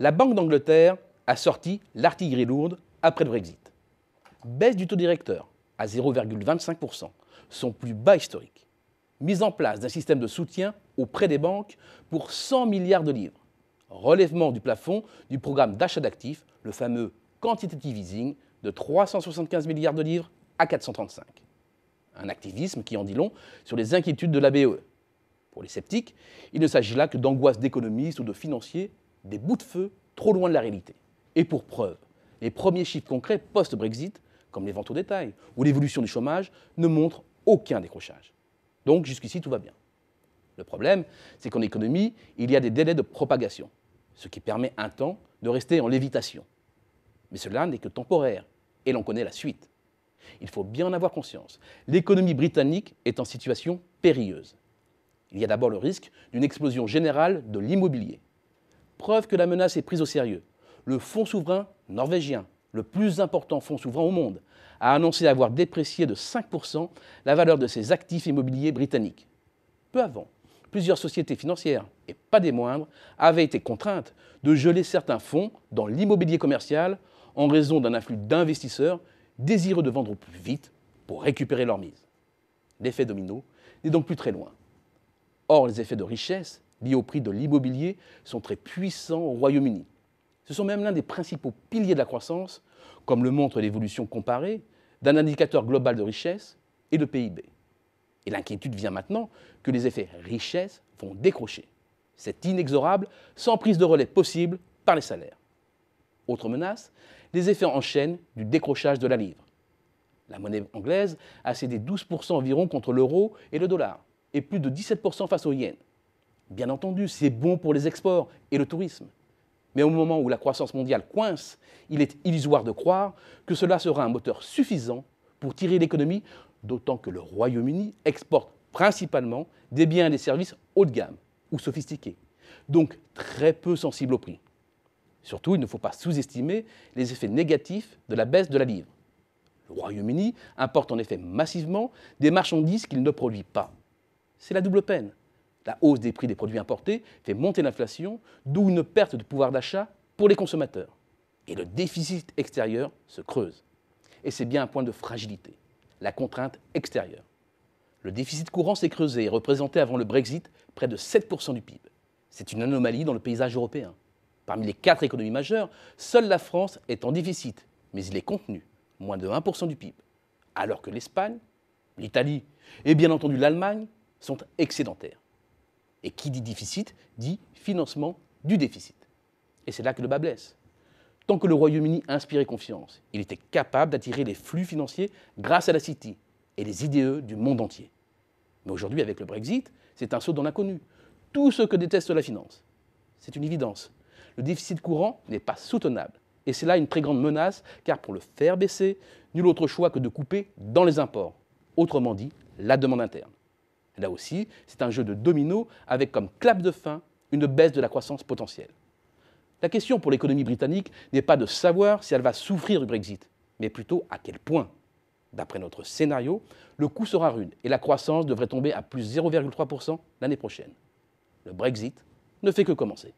la Banque d'Angleterre a sorti l'artillerie lourde après le Brexit. Baisse du taux directeur à 0,25%, son plus bas historique. Mise en place d'un système de soutien auprès des banques pour 100 milliards de livres. Relèvement du plafond du programme d'achat d'actifs, le fameux quantitative easing, de 375 milliards de livres à 435. Un activisme qui en dit long sur les inquiétudes de la BE. E. Pour les sceptiques, il ne s'agit là que d'angoisse d'économistes ou de financiers des bouts de feu trop loin de la réalité. Et pour preuve, les premiers chiffres concrets post-Brexit, comme les ventes au détail ou l'évolution du chômage, ne montrent aucun décrochage. Donc jusqu'ici, tout va bien. Le problème, c'est qu'en économie, il y a des délais de propagation, ce qui permet un temps de rester en lévitation. Mais cela n'est que temporaire, et l'on connaît la suite. Il faut bien en avoir conscience. L'économie britannique est en situation périlleuse. Il y a d'abord le risque d'une explosion générale de l'immobilier, preuve que la menace est prise au sérieux. Le fonds souverain norvégien, le plus important fonds souverain au monde, a annoncé avoir déprécié de 5% la valeur de ses actifs immobiliers britanniques. Peu avant, plusieurs sociétés financières, et pas des moindres, avaient été contraintes de geler certains fonds dans l'immobilier commercial en raison d'un afflux d'investisseurs désireux de vendre au plus vite pour récupérer leur mise. L'effet domino n'est donc plus très loin. Or, les effets de richesse liés au prix de l'immobilier sont très puissants au Royaume-Uni. Ce sont même l'un des principaux piliers de la croissance, comme le montre l'évolution comparée d'un indicateur global de richesse et de PIB. Et l'inquiétude vient maintenant que les effets richesse vont décrocher. C'est inexorable, sans prise de relais possible par les salaires. Autre menace, les effets en chaîne du décrochage de la livre. La monnaie anglaise a cédé 12% environ contre l'euro et le dollar, et plus de 17% face au yen. Bien entendu, c'est bon pour les exports et le tourisme. Mais au moment où la croissance mondiale coince, il est illusoire de croire que cela sera un moteur suffisant pour tirer l'économie, d'autant que le Royaume-Uni exporte principalement des biens et des services haut de gamme ou sophistiqués, donc très peu sensibles au prix. Surtout, il ne faut pas sous-estimer les effets négatifs de la baisse de la livre. Le Royaume-Uni importe en effet massivement des marchandises qu'il ne produit pas. C'est la double peine la hausse des prix des produits importés fait monter l'inflation, d'où une perte de pouvoir d'achat pour les consommateurs. Et le déficit extérieur se creuse. Et c'est bien un point de fragilité, la contrainte extérieure. Le déficit courant s'est creusé et représentait avant le Brexit près de 7% du PIB. C'est une anomalie dans le paysage européen. Parmi les quatre économies majeures, seule la France est en déficit, mais il est contenu, moins de 1% du PIB, alors que l'Espagne, l'Italie et bien entendu l'Allemagne sont excédentaires. Et qui dit déficit dit financement du déficit. Et c'est là que le bas blesse. Tant que le Royaume-Uni inspirait confiance, il était capable d'attirer les flux financiers grâce à la City et les IDE du monde entier. Mais aujourd'hui, avec le Brexit, c'est un saut dans l'inconnu. Tout ce que déteste la finance. C'est une évidence. Le déficit courant n'est pas soutenable. Et c'est là une très grande menace, car pour le faire baisser, nul autre choix que de couper dans les imports, autrement dit, la demande interne. Là aussi, c'est un jeu de domino avec comme clap de fin une baisse de la croissance potentielle. La question pour l'économie britannique n'est pas de savoir si elle va souffrir du Brexit, mais plutôt à quel point. D'après notre scénario, le coût sera rude et la croissance devrait tomber à plus 0,3% l'année prochaine. Le Brexit ne fait que commencer.